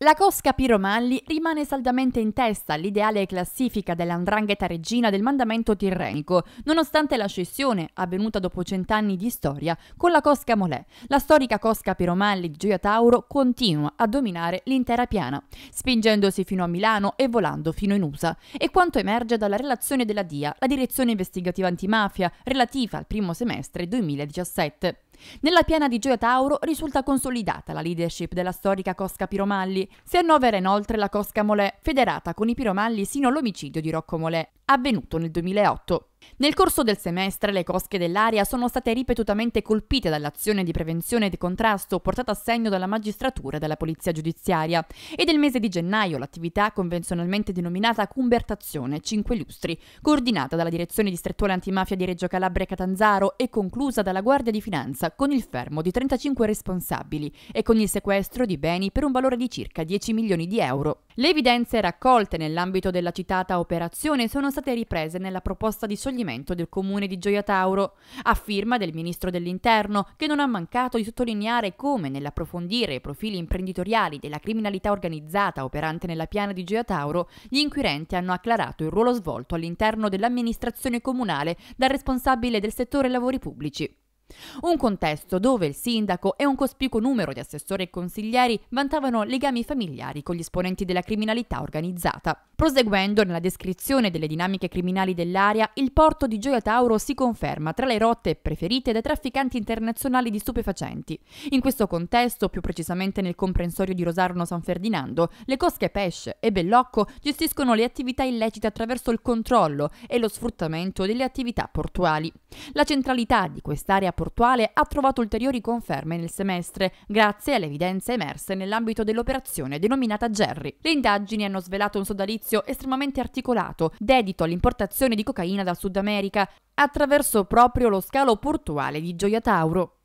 La Cosca Piromalli rimane saldamente in testa all'ideale classifica dell'andrangheta regina del mandamento tirrenico, nonostante la scissione avvenuta dopo cent'anni di storia con la Cosca Molè. La storica Cosca Piromalli di Gioia Tauro continua a dominare l'intera piana, spingendosi fino a Milano e volando fino in USA. E quanto emerge dalla relazione della DIA, la Direzione Investigativa Antimafia, relativa al primo semestre 2017. Nella piana di Gioia Tauro risulta consolidata la leadership della storica Cosca Piromalli. Si annovera inoltre la Cosca Molè, federata con i Piromalli sino all'omicidio di Rocco Molè avvenuto nel 2008. Nel corso del semestre le cosche dell'area sono state ripetutamente colpite dall'azione di prevenzione e di contrasto portata a segno dalla magistratura e dalla polizia giudiziaria e nel mese di gennaio l'attività convenzionalmente denominata Cumbertazione 5 Lustri, coordinata dalla direzione distrettuale antimafia di Reggio Calabria e Catanzaro e conclusa dalla Guardia di Finanza con il fermo di 35 responsabili e con il sequestro di beni per un valore di circa 10 milioni di euro. Le evidenze raccolte nell'ambito della citata operazione sono state riprese nella proposta di scioglimento del comune di Gioia Tauro, a firma del ministro dell'Interno, che non ha mancato di sottolineare come nell'approfondire i profili imprenditoriali della criminalità organizzata operante nella piana di Gioia Tauro, gli inquirenti hanno acclarato il ruolo svolto all'interno dell'amministrazione comunale dal responsabile del settore lavori pubblici. Un contesto dove il sindaco e un cospicuo numero di assessori e consiglieri vantavano legami familiari con gli esponenti della criminalità organizzata. Proseguendo nella descrizione delle dinamiche criminali dell'area, il porto di Gioia Tauro si conferma tra le rotte preferite dai trafficanti internazionali di stupefacenti. In questo contesto, più precisamente nel comprensorio di Rosarno San Ferdinando, le cosche Pesce e Bellocco gestiscono le attività illecite attraverso il controllo e lo sfruttamento delle attività portuali. La centralità di quest'area portuale ha trovato ulteriori conferme nel semestre, grazie alle evidenze emerse nell'ambito dell'operazione denominata Jerry. Le indagini hanno svelato un sodalizio estremamente articolato, dedito all'importazione di cocaina dal Sud America, attraverso proprio lo scalo portuale di Gioia Tauro.